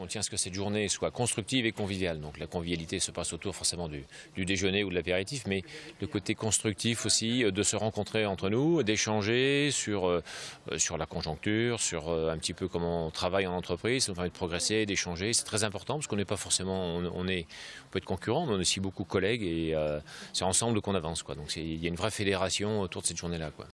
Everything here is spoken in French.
On tient à ce que cette journée soit constructive et conviviale. Donc la convivialité se passe autour forcément du, déjeuner ou de l'apéritif, mais le côté constructif aussi euh, de se rencontrer entre nous, d'échanger sur, euh, euh, sur la conjoncture, sur un petit peu comment on travaille en entreprise, ça nous permet de progresser, d'échanger. C'est très important parce qu'on n'est pas forcément, on, est, peut être concurrent, mais on est aussi beaucoup collègues et c'est ensemble qu'on avance. Quoi. Donc il y a une vraie fédération autour de cette journée-là. Quoi.